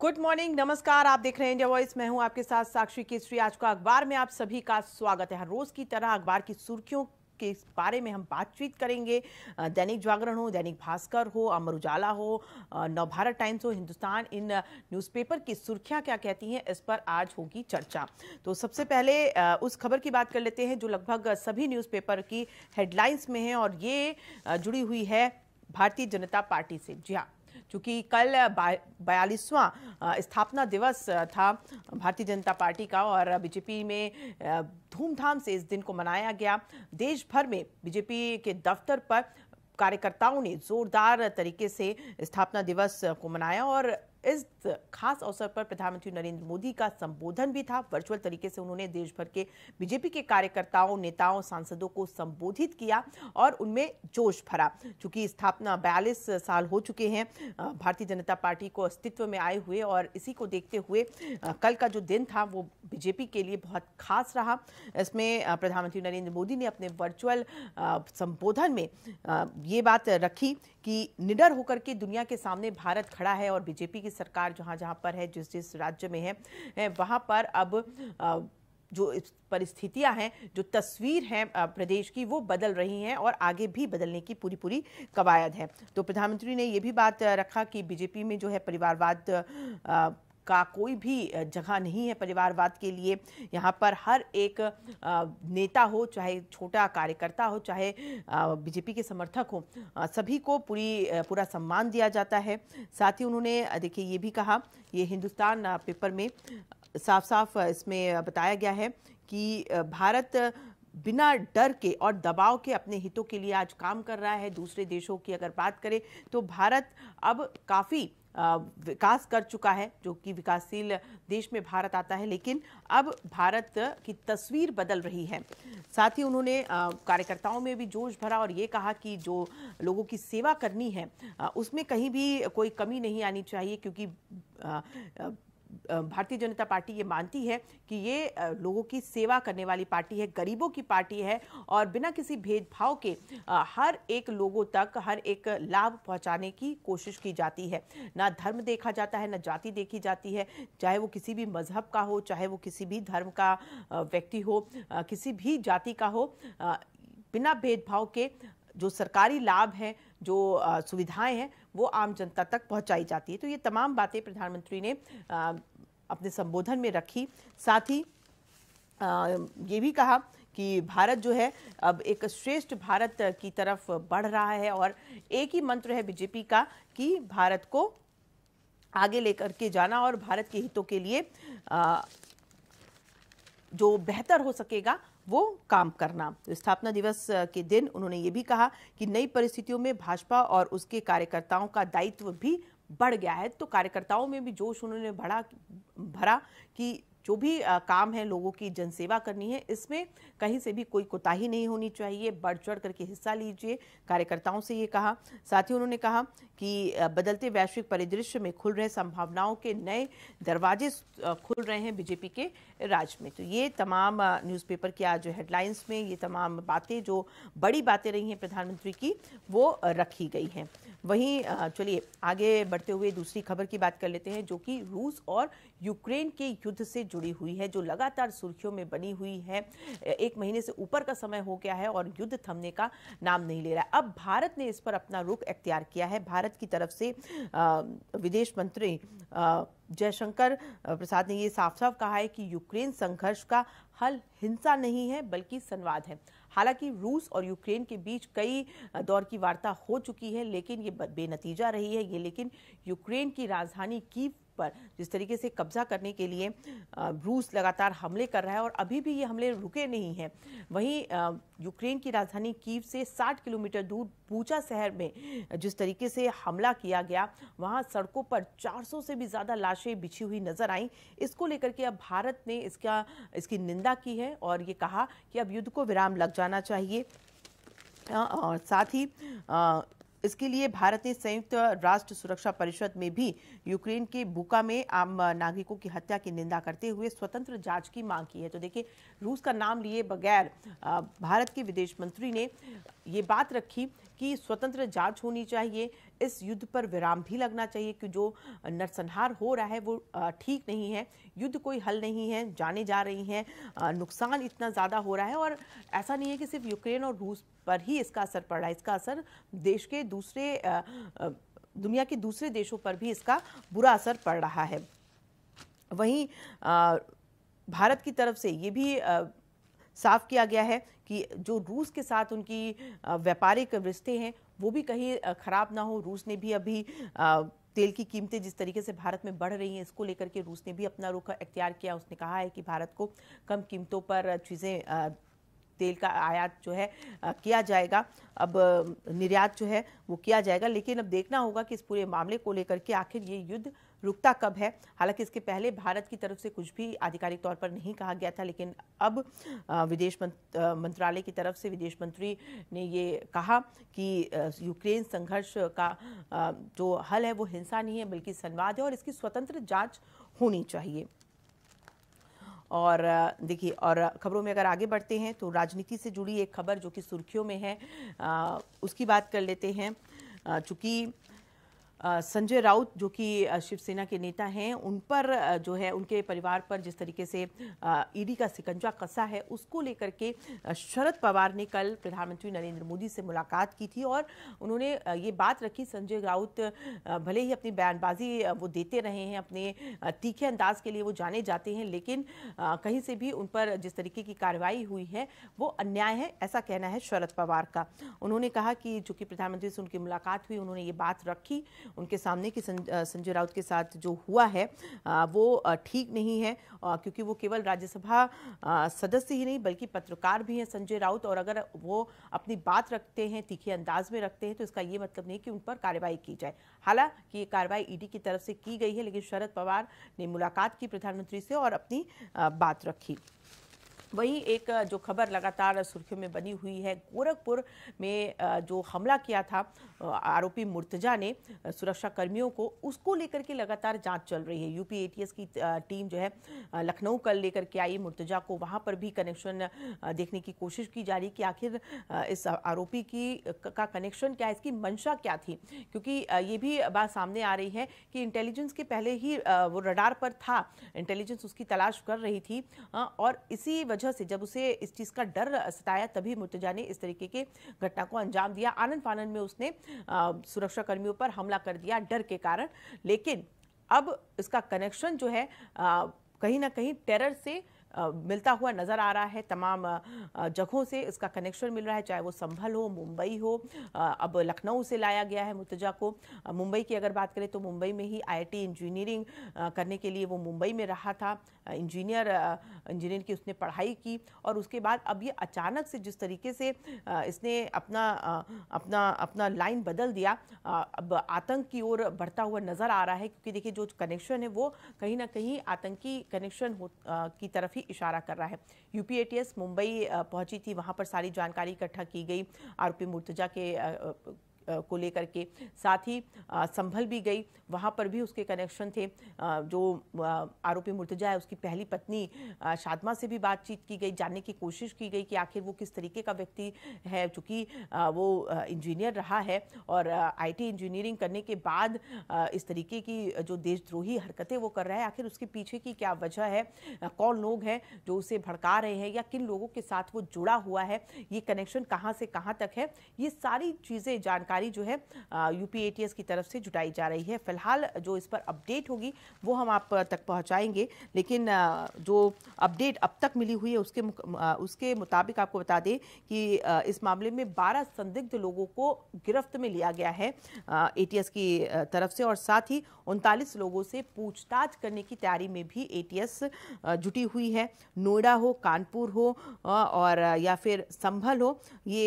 good morning नमस्कार आप देख रहे हैं इंडिया वॉइस मैं हूं आपके साथ साक्षी केसरी आज का अखबार में आप सभी का स्वागत है हर रोज की तरह अखबार की सुर्खियों के बारे में हम बातचीत करेंगे दैनिक जागरण हो दैनिक भास्कर हो अमर उजाला हो नवभारत टाइम्स हो हिंदुस्तान इन न्यूज़पेपर की सुर्खियां क्या कहती हैं इस पर आज होगी चर्चा तो सबसे पहले उस खबर की बात कर लेते हैं जो लगभग सभी न्यूज़पेपर की हेडलाइंस में है और ये जुड़ी हुई है भारतीय जनता पार्टी से जी हाँ चूँकि कल बयालीसवां स्थापना दिवस था भारतीय जनता पार्टी का और बीजेपी में धूमधाम से इस दिन को मनाया गया देश भर में बीजेपी के दफ्तर पर कार्यकर्ताओं ने जोरदार तरीके से स्थापना दिवस को मनाया और इस खास अवसर पर प्रधानमंत्री नरेंद्र मोदी का संबोधन भी था वर्चुअल तरीके से उन्होंने देश भर के बीजेपी के कार्यकर्ताओं नेताओं सांसदों को संबोधित किया और उनमें जोश भरा चूंकि स्थापना बयालीस साल हो चुके हैं भारतीय जनता पार्टी को अस्तित्व में आए हुए और इसी को देखते हुए कल का जो दिन था वो बीजेपी के लिए बहुत खास रहा इसमें प्रधानमंत्री नरेंद्र मोदी ने अपने वर्चुअल संबोधन में ये बात रखी कि निडर होकर के दुनिया के सामने भारत खड़ा है और बीजेपी की सरकार जहाँ जहाँ पर है जिस जिस राज्य में है वहाँ पर अब जो परिस्थितियां हैं जो तस्वीर है प्रदेश की वो बदल रही हैं और आगे भी बदलने की पूरी पूरी कवायद है तो प्रधानमंत्री ने ये भी बात रखा कि बीजेपी में जो है परिवारवाद का कोई भी जगह नहीं है परिवारवाद के लिए यहाँ पर हर एक नेता हो चाहे छोटा कार्यकर्ता हो चाहे बीजेपी के समर्थक हो सभी को पूरी पूरा सम्मान दिया जाता है साथ ही उन्होंने देखिए ये भी कहा ये हिंदुस्तान पेपर में साफ साफ इसमें बताया गया है कि भारत बिना डर के और दबाव के अपने हितों के लिए आज काम कर रहा है दूसरे देशों की अगर बात करें तो भारत अब काफ़ी विकास कर चुका है जो कि विकासशील देश में भारत आता है लेकिन अब भारत की तस्वीर बदल रही है साथ ही उन्होंने कार्यकर्ताओं में भी जोश भरा और ये कहा कि जो लोगों की सेवा करनी है उसमें कहीं भी कोई कमी नहीं आनी चाहिए क्योंकि भारतीय जनता पार्टी ये मानती है कि ये लोगों की सेवा करने वाली पार्टी है गरीबों की पार्टी है और बिना किसी भेदभाव के हर एक लोगों तक हर एक लाभ पहुंचाने की कोशिश की जाती है ना धर्म देखा जाता है ना जाति देखी जाती है चाहे वो किसी भी मजहब का हो चाहे वो किसी भी धर्म का व्यक्ति हो किसी भी जाति का हो बिना भेदभाव के जो सरकारी लाभ हैं जो सुविधाएं हैं वो आम जनता तक पहुंचाई जाती है तो ये तमाम बातें प्रधानमंत्री ने अपने संबोधन में रखी साथ ही ये भी कहा कि भारत जो है अब एक श्रेष्ठ भारत की तरफ बढ़ रहा है और एक ही मंत्र है बीजेपी का कि भारत को आगे लेकर के जाना और भारत के हितों के लिए जो बेहतर हो सकेगा वो काम करना स्थापना दिवस के दिन उन्होंने ये भी कहा कि नई परिस्थितियों में भाजपा और उसके कार्यकर्ताओं का दायित्व भी बढ़ गया है तो कार्यकर्ताओं में भी जोश उन्होंने भरा भरा कि जो भी काम है लोगों की जनसेवा करनी है इसमें कहीं से भी कोई कोताही नहीं होनी चाहिए बढ़ चढ़ करके हिस्सा लीजिए कार्यकर्ताओं से ये कहा साथ ही उन्होंने कहा कि बदलते वैश्विक परिदृश्य में खुल रहे संभावनाओं के नए दरवाजे खुल रहे हैं बीजेपी के राज में तो ये तमाम न्यूज़पेपर की आज हेडलाइंस में ये तमाम बातें जो बड़ी बातें रही हैं प्रधानमंत्री की वो रखी गई हैं वहीं चलिए आगे बढ़ते हुए दूसरी खबर की बात कर लेते हैं जो कि रूस और यूक्रेन के युद्ध से जुड़ी हुई है जो लगातार सुर्खियों में बनी हुई है एक महीने से ऊपर का समय हो गया है और युद्ध थमने का नाम नहीं ले रहा है अब भारत ने इस पर अपना रुख अख्तियार किया है भारत की तरफ से विदेश मंत्री जयशंकर प्रसाद ने ये साफ साफ कहा है कि यूक्रेन संघर्ष का हल हिंसा नहीं है बल्कि संवाद है हालांकि रूस और यूक्रेन के बीच कई दौर की वार्ता हो चुकी है लेकिन ये बेनतीजा रही है ये लेकिन यूक्रेन की राजधानी कीव पर जिस तरीके से कब्जा करने के लिए रूस लगातार हमले कर रहा है और अभी भी ये हमले रुके नहीं हैं वहीं यूक्रेन की राजधानी कीव से 60 किलोमीटर दूर पूचा शहर में जिस तरीके से हमला किया गया वहां सड़कों पर 400 से भी ज़्यादा लाशें बिछी हुई नजर आई इसको लेकर के अब भारत ने इसका इसकी निंदा की है और ये कहा कि अब युद्ध को विराम लग जाना चाहिए और साथ ही इसके लिए भारत ने संयुक्त राष्ट्र सुरक्षा परिषद में भी यूक्रेन के बुका में आम नागरिकों की हत्या की निंदा करते हुए स्वतंत्र जांच की मांग की है तो देखिए रूस का नाम लिए बगैर भारत के विदेश मंत्री ने ये बात रखी कि स्वतंत्र जांच होनी चाहिए इस युद्ध पर विराम भी लगना चाहिए कि जो नरसंहार हो रहा है वो ठीक नहीं है युद्ध कोई हल नहीं है जाने जा रही हैं नुकसान इतना ज़्यादा हो रहा है और ऐसा नहीं है कि सिर्फ यूक्रेन और रूस पर ही इसका असर पड़ रहा है इसका असर देश के दूसरे दुनिया के दूसरे देशों पर भी इसका बुरा असर पड़ रहा है वहीं भारत की तरफ से ये भी साफ किया गया है कि जो रूस के साथ उनकी व्यापारिक रिश्ते हैं वो भी कहीं ख़राब ना हो रूस ने भी अभी तेल की कीमतें जिस तरीके से भारत में बढ़ रही हैं इसको लेकर के रूस ने भी अपना रुख अख्तियार किया उसने कहा है कि भारत को कम कीमतों पर चीज़ें तेल का आयात जो है किया जाएगा अब निर्यात जो है वो किया जाएगा लेकिन अब देखना होगा कि इस पूरे मामले को लेकर के आखिर ये युद्ध रुकता कब है हालांकि इसके पहले भारत की तरफ से कुछ भी आधिकारिक तौर पर नहीं कहा गया था लेकिन अब विदेश मंत्रालय की तरफ से विदेश मंत्री ने ये कहा कि यूक्रेन संघर्ष का जो हल है वो हिंसा नहीं है बल्कि संवाद है और इसकी स्वतंत्र जांच होनी चाहिए और देखिए और खबरों में अगर आगे बढ़ते हैं तो राजनीति से जुड़ी एक खबर जो कि सुर्खियों में है उसकी बात कर लेते हैं चूँकि संजय राउत जो कि शिवसेना के नेता हैं उन पर जो है उनके परिवार पर जिस तरीके से ईडी का सिकंजा कसा है उसको लेकर के शरद पवार ने कल प्रधानमंत्री नरेंद्र मोदी से मुलाकात की थी और उन्होंने ये बात रखी संजय राउत भले ही अपनी बयानबाजी वो देते रहे हैं अपने तीखे अंदाज के लिए वो जाने जाते हैं लेकिन कहीं से भी उन पर जिस तरीके की कार्रवाई हुई है वो अन्याय है ऐसा कहना है शरद पवार का उन्होंने कहा कि चूंकि प्रधानमंत्री से उनकी मुलाकात हुई उन्होंने ये बात रखी उनके सामने कि संजय राउत के साथ जो हुआ है वो ठीक नहीं है क्योंकि वो केवल राज्यसभा सदस्य ही नहीं बल्कि पत्रकार भी हैं संजय राउत और अगर वो अपनी बात रखते हैं तीखे अंदाज में रखते हैं तो इसका ये मतलब नहीं कि उन पर कार्रवाई की जाए हालांकि ये कार्रवाई ईडी की तरफ से की गई है लेकिन शरद पवार ने मुलाकात की प्रधानमंत्री से और अपनी बात रखी वहीं एक जो खबर लगातार सुर्खियों में बनी हुई है गोरखपुर में जो हमला किया था आरोपी मुर्तजा ने सुरक्षा कर्मियों को उसको लेकर के लगातार जांच चल रही है यूपी एटीएस की टीम जो है लखनऊ कल लेकर के आई मुर्तजा को वहां पर भी कनेक्शन देखने की कोशिश की जा रही कि आखिर इस आरोपी की का कनेक्शन क्या है इसकी मंशा क्या थी क्योंकि ये भी बात सामने आ रही है कि इंटेलिजेंस के पहले ही वो रडार पर था इंटेलिजेंस उसकी तलाश कर रही थी और इसी वजह से जब उसे इस चीज़ का डर सताया तभी मुर्तजा ने इस तरीके की घटना को अंजाम दिया आनंद फानंद में उसने सुरक्षा कर्मियों पर हमला कर दिया डर के कारण लेकिन अब इसका कनेक्शन जो है कहीं ना कहीं टेरर से मिलता हुआ नज़र आ रहा है तमाम जगहों से इसका कनेक्शन मिल रहा है चाहे वो संभल हो मुंबई हो अब लखनऊ से लाया गया है मुर्तजा को मुंबई की अगर बात करें तो मुंबई में ही आईटी इंजीनियरिंग करने के लिए वो मुंबई में रहा था इंजीनियर इंजीनियर की उसने पढ़ाई की और उसके बाद अब ये अचानक से जिस तरीके से इसने अपना अपना अपना लाइन बदल दिया अब आतंक की ओर बढ़ता हुआ नज़र आ रहा है क्योंकि देखिए जो कनेक्शन है वो कहीं ना कहीं आतंकी कनेक्शन की तरफ भी इशारा कर रहा है यूपी मुंबई पहुंची थी वहां पर सारी जानकारी इकट्ठा की गई आरोपी मुर्तजा के को लेकर के साथ ही संभल भी गई वहाँ पर भी उसके कनेक्शन थे जो आरोपी मुर्तजा है उसकी पहली पत्नी शादमा से भी बातचीत की गई जानने की कोशिश की गई कि आखिर वो किस तरीके का व्यक्ति है चूँकि वो इंजीनियर रहा है और आई इंजीनियरिंग करने के बाद इस तरीके की जो देशद्रोही हरकतें वो कर रहा है आखिर उसके पीछे की क्या वजह है कौन लोग हैं जो उसे भड़का रहे हैं या किन लोगों के साथ वो जुड़ा हुआ है ये कनेक्शन कहाँ से कहाँ तक है ये सारी चीज़ें जानकारी जानकारी जो है यूपी एटीएस की तरफ से जुटाई जा रही है फिलहाल जो इस पर अपडेट होगी वो हम आप तक पहुंचाएंगे लेकिन जो अपडेट अब तक मिली हुई है उसके उसके मुताबिक आपको बता दें कि इस मामले में 12 संदिग्ध लोगों को गिरफ्त में लिया गया है ए की तरफ से और साथ ही उनतालीस लोगों से पूछताछ करने की तैयारी में भी ए जुटी हुई है नोएडा हो कानपुर हो और या फिर संभल हो ये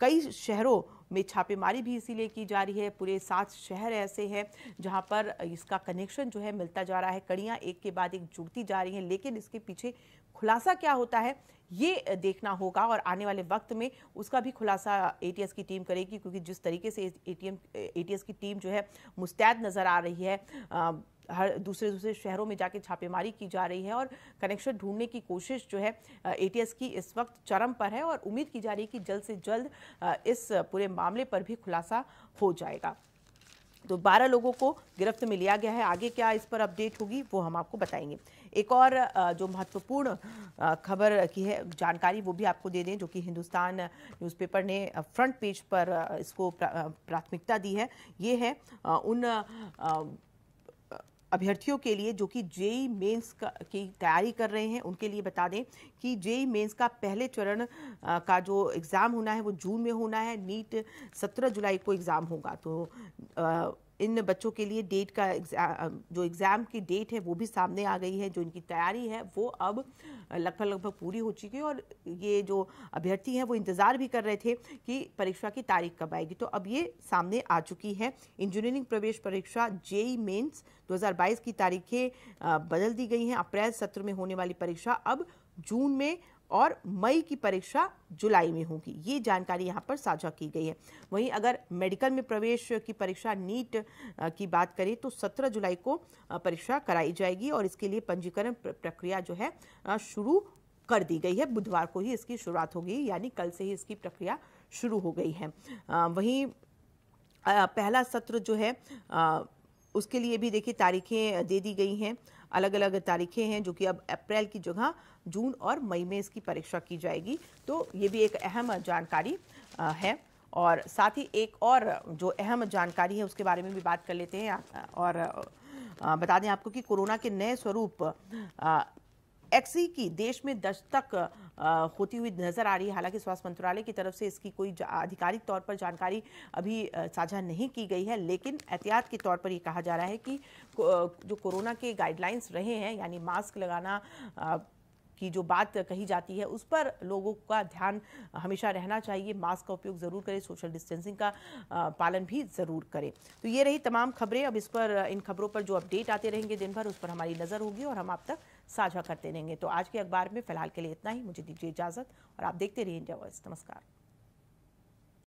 कई शहरों में छापेमारी भी इसीलिए की जा रही है पूरे सात शहर ऐसे हैं जहाँ पर इसका कनेक्शन जो है मिलता जा रहा है कड़ियाँ एक के बाद एक जुड़ती जा रही हैं लेकिन इसके पीछे खुलासा क्या होता है ये देखना होगा और आने वाले वक्त में उसका भी खुलासा एटीएस की टीम करेगी क्योंकि जिस तरीके से एटीएम एटीएस की टीम जो है मुस्तैद नज़र आ रही है हर दूसरे दूसरे शहरों में जाके छापेमारी की जा रही है और कनेक्शन ढूंढने की कोशिश जो है एटीएस की इस वक्त चरम पर है और उम्मीद की जा रही है कि जल्द से जल्द इस पूरे मामले पर भी खुलासा हो जाएगा तो 12 लोगों को गिरफ्त में लिया गया है आगे क्या इस पर अपडेट होगी वो हम आपको बताएंगे एक और जो महत्वपूर्ण खबर की है जानकारी वो भी आपको दे दें जो कि हिंदुस्तान न्यूज़पेपर ने फ्रंट पेज पर इसको प्राथमिकता दी है ये है उन अभ्यर्थियों के लिए जो कि जेई मेंस की तैयारी कर रहे हैं उनके लिए बता दें कि जेई मेंस का पहले चरण का जो एग्ज़ाम होना है वो जून में होना है नीट 17 जुलाई को एग्ज़ाम होगा तो आ, इन बच्चों के लिए डेट का एग्जाम जो एग्ज़ाम की डेट है वो भी सामने आ गई है जो इनकी तैयारी है वो अब लगभग लगभग पूरी हो चुकी है और ये जो अभ्यर्थी हैं वो इंतज़ार भी कर रहे थे कि परीक्षा की तारीख कब आएगी तो अब ये सामने आ चुकी है इंजीनियरिंग प्रवेश परीक्षा जेई मेन्स 2022 की तारीखें बदल दी गई हैं अप्रैल सत्र में होने वाली परीक्षा अब जून में और मई की परीक्षा जुलाई में होगी ये जानकारी यहाँ पर साझा की गई है वहीं अगर मेडिकल में प्रवेश की परीक्षा नीट की बात करें तो 17 जुलाई को परीक्षा कराई जाएगी और इसके लिए पंजीकरण प्रक्रिया जो है शुरू कर दी गई है बुधवार को ही इसकी शुरुआत होगी यानी कल से ही इसकी प्रक्रिया शुरू हो गई है वहीं पहला सत्र जो है उसके लिए भी देखिए तारीखें दे दी गई हैं अलग अलग तारीखें हैं जो कि अब अप्रैल की जगह जून और मई में इसकी परीक्षा की जाएगी तो ये भी एक अहम जानकारी है और साथ ही एक और जो अहम जानकारी है उसके बारे में भी बात कर लेते हैं और बता दें आपको कि कोरोना के नए स्वरूप एक्सी e की देश में दस्तक होती हुई नजर आ रही है हालांकि स्वास्थ्य मंत्रालय की तरफ से इसकी कोई आधिकारिक तौर पर जानकारी अभी साझा नहीं की गई है लेकिन एहतियात के तौर पर यह कहा जा रहा है कि जो कोरोना के गाइडलाइंस रहे हैं यानी मास्क लगाना की जो बात कही जाती है उस पर लोगों का ध्यान हमेशा रहना चाहिए मास्क का उपयोग ज़रूर करें सोशल डिस्टेंसिंग का पालन भी ज़रूर करें तो ये रही तमाम खबरें अब इस पर इन खबरों पर जो अपडेट आते रहेंगे दिन भर उस पर हमारी नज़र होगी और हम आप तक साझा करते रहेंगे तो आज के अखबार में फिलहाल के लिए इतना ही मुझे दीजिए इजाज़त और आप देखते रहिए इंडिया वॉइस नमस्कार